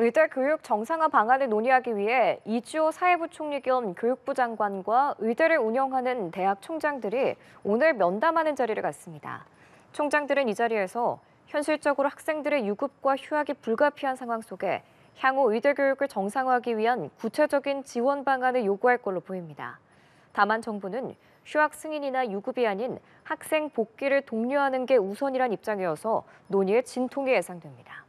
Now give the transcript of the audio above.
의대 교육 정상화 방안을 논의하기 위해 이주호 사회부총리 겸 교육부 장관과 의대를 운영하는 대학 총장들이 오늘 면담하는 자리를 갖습니다. 총장들은 이 자리에서 현실적으로 학생들의 유급과 휴학이 불가피한 상황 속에 향후 의대 교육을 정상화하기 위한 구체적인 지원 방안을 요구할 걸로 보입니다. 다만 정부는 휴학 승인이나 유급이 아닌 학생 복귀를 독려하는 게 우선이란 입장이어서 논의의 진통이 예상됩니다.